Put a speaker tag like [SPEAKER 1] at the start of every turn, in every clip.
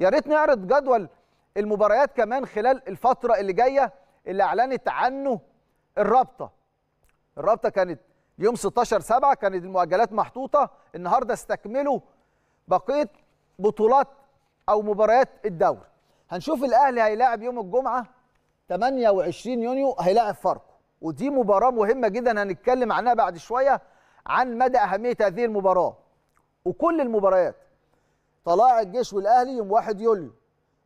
[SPEAKER 1] يا ريت نعرض جدول المباريات كمان خلال الفتره اللي جايه اللي اعلنت عنه الرابطه الرابطه كانت يوم 16 7 كانت المؤجلات محطوطه النهارده استكملوا بقيه بطولات او مباريات الدوري هنشوف الاهلي هيلاعب يوم الجمعه 28 يونيو هيلاعب فاركو ودي مباراه مهمه جدا هنتكلم عنها بعد شويه عن مدى اهميه هذه المباراه وكل المباريات طلائع الجيش والاهلي يوم 1 يوليو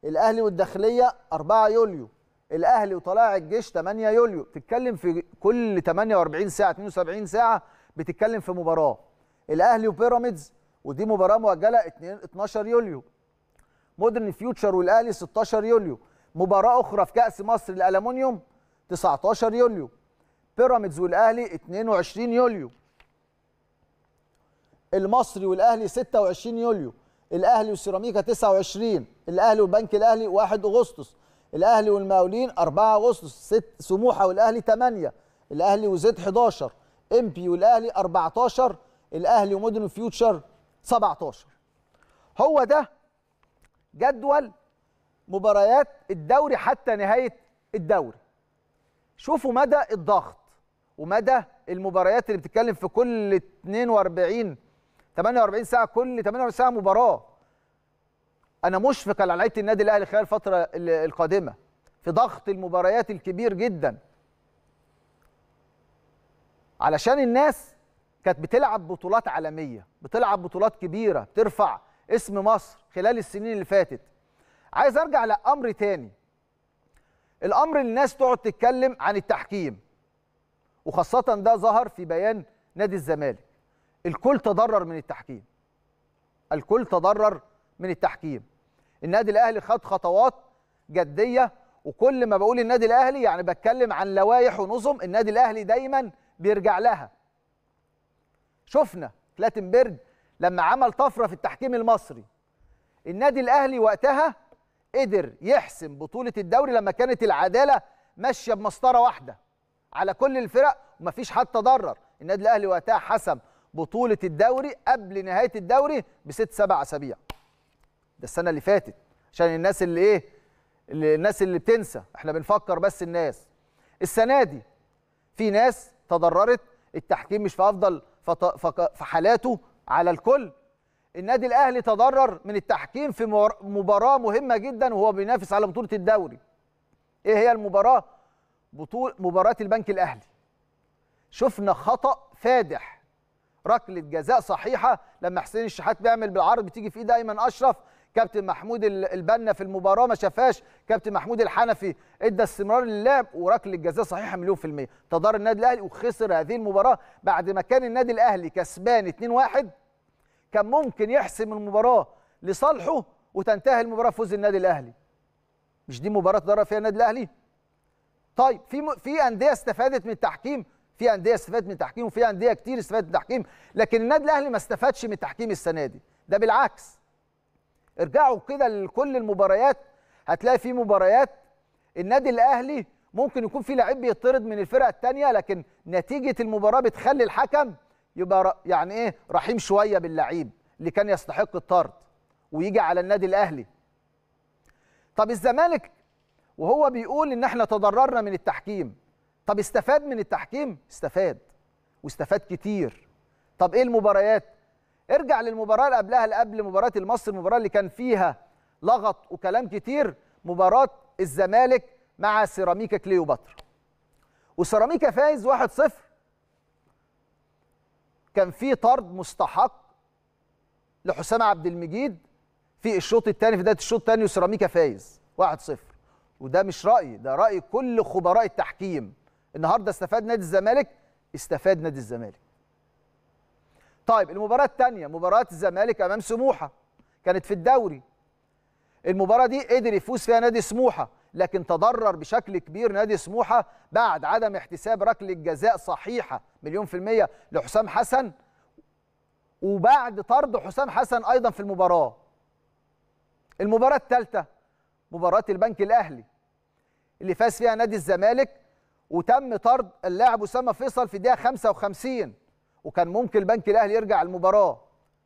[SPEAKER 1] الاهلي والداخليه 4 يوليو الاهلي وطلائع الجيش 8 يوليو تتكلم في كل 48 ساعه 72 ساعه بتتكلم في مباراه الاهلي وبيراميدز ودي مباراه مؤجله 12 يوليو مودرن فيوتشر والاهلي 16 يوليو مباراه اخرى في كاس مصر الالومنيوم 19 يوليو بيراميدز والاهلي 22 يوليو المصري والاهلي 26 يوليو الاهلي وسيراميكا 29 الاهلي والبنك الاهلي 1 اغسطس الاهلي والمقاولين 4 اغسطس ست سموحه والاهلي 8 الاهلي وزيد 11 امبي والاهلي 14 الاهلي ومودرن فيوتشر 17 هو ده جدول مباريات الدوري حتى نهايه الدوري شوفوا مدى الضغط ومدى المباريات اللي بتتكلم في كل 42 48 ساعه كل 48 ساعه مباراه انا مشفق على لعيبه النادي الاهلي خلال الفتره القادمه في ضغط المباريات الكبير جدا علشان الناس كانت بتلعب بطولات عالميه بتلعب بطولات كبيره بترفع اسم مصر خلال السنين اللي فاتت عايز ارجع لامر تاني الامر اللي الناس تقعد تتكلم عن التحكيم وخاصه ده ظهر في بيان نادي الزمالك الكل تضرر من التحكيم الكل تضرر من التحكيم النادي الاهلي خد خطوات جديه وكل ما بقول النادي الاهلي يعني بتكلم عن لوائح ونظم النادي الاهلي دايما بيرجع لها شفنا كلاتنبرج لما عمل طفره في التحكيم المصري النادي الاهلي وقتها قدر يحسم بطوله الدوري لما كانت العداله ماشيه بمسطره واحده على كل الفرق ومفيش حد تضرر النادي الاهلي وقتها حسم بطوله الدوري قبل نهايه الدوري بست سبع اسابيع ده السنه اللي فاتت عشان الناس اللي ايه اللي الناس اللي بتنسى احنا بنفكر بس الناس السنه دي في ناس تضررت التحكيم مش في افضل في حالاته على الكل النادي الاهلي تضرر من التحكيم في مباراه مهمه جدا وهو بينافس على بطوله الدوري ايه هي المباراه بطول مباراه البنك الاهلي شفنا خطا فادح ركله جزاء صحيحه لما حسين الشحات بيعمل بالعرض بتيجي في ايد ايمن اشرف كابتن محمود البنا في المباراه ما شافهاش كابتن محمود الحنفي ادى استمرار للعب وركله جزاء صحيحه مليون في الميه تضار النادي الاهلي وخسر هذه المباراه بعد ما كان النادي الاهلي كسبان 2-1 كان ممكن يحسم المباراه لصالحه وتنتهي المباراه فوز النادي الاهلي مش دي مباراه تدرب فيها النادي الاهلي طيب في م... في انديه استفادت من التحكيم في انديه استفادت من التحكيم وفي انديه كتير استفادت من التحكيم لكن النادي الاهلي ما استفادش من التحكيم السنه دي ده بالعكس ارجعوا كده لكل المباريات هتلاقي في مباريات النادي الاهلي ممكن يكون في لعيب بيطرد من الفرقه الثانيه لكن نتيجه المباراه بتخلي الحكم يبقى يعني ايه رحيم شويه باللعيب اللي كان يستحق الطرد ويجي على النادي الاهلي طب الزمالك وهو بيقول ان احنا تضررنا من التحكيم طب استفاد من التحكيم استفاد واستفاد كتير طب ايه المباريات ارجع للمباراه اللي قبلها قبل مباراه المصري المباراه اللي كان فيها لغط وكلام كتير مباراه الزمالك مع سيراميكا كليوباترا وسيراميكا فايز 1-0 كان في طرد مستحق لحسام عبد المجيد في الشوط الثاني في بدايه الشوط الثاني وسيراميكا فايز 1-0 وده مش رايي ده راي كل خبراء التحكيم النهارده استفاد نادي الزمالك استفاد نادي الزمالك طيب المباراه الثانيه مباراه الزمالك امام سموحه كانت في الدوري المباراه دي قدر يفوز فيها نادي سموحه لكن تضرر بشكل كبير نادي سموحه بعد عدم احتساب ركله جزاء صحيحه مليون في الميه لحسام حسن وبعد طرد حسام حسن ايضا في المباراه المباراه الثالثه مباراه البنك الاهلي اللي فاز فيها نادي الزمالك وتم طرد اللاعب اسامه فيصل في الدقيقه 55 وكان ممكن البنك الاهلي يرجع المباراه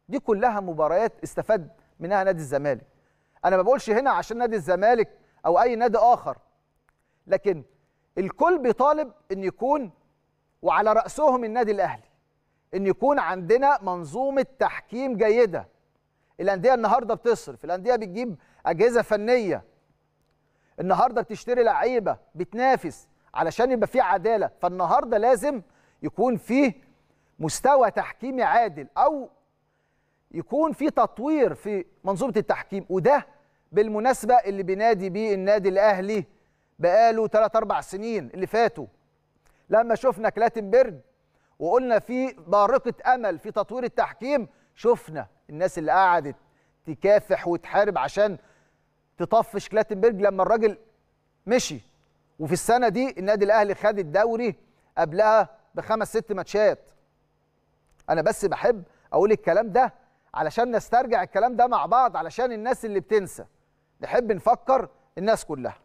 [SPEAKER 1] دي كلها مباريات استفاد منها نادي الزمالك انا ما بقولش هنا عشان نادي الزمالك او اي نادي اخر لكن الكل بيطالب ان يكون وعلى راسهم النادي الاهلي ان يكون عندنا منظومه تحكيم جيده الانديه النهارده بتصرف الانديه بتجيب اجهزه فنيه النهارده بتشتري لعيبه بتنافس علشان يبقى في عداله فالنهارده لازم يكون فيه مستوى تحكيمي عادل او يكون في تطوير في منظومه التحكيم وده بالمناسبه اللي بينادي بيه النادي الاهلي بقاله 3 4 سنين اللي فاتوا لما شفنا كلاتنبرج وقلنا في بارقه امل في تطوير التحكيم شفنا الناس اللي قعدت تكافح وتحارب عشان تطفش كلاتنبرج لما الراجل مشي وفي السنه دي النادي الاهلي خد الدوري قبلها بخمس ست ماتشات انا بس بحب اقول الكلام ده علشان نسترجع الكلام ده مع بعض علشان الناس اللي بتنسى نحب نفكر الناس كلها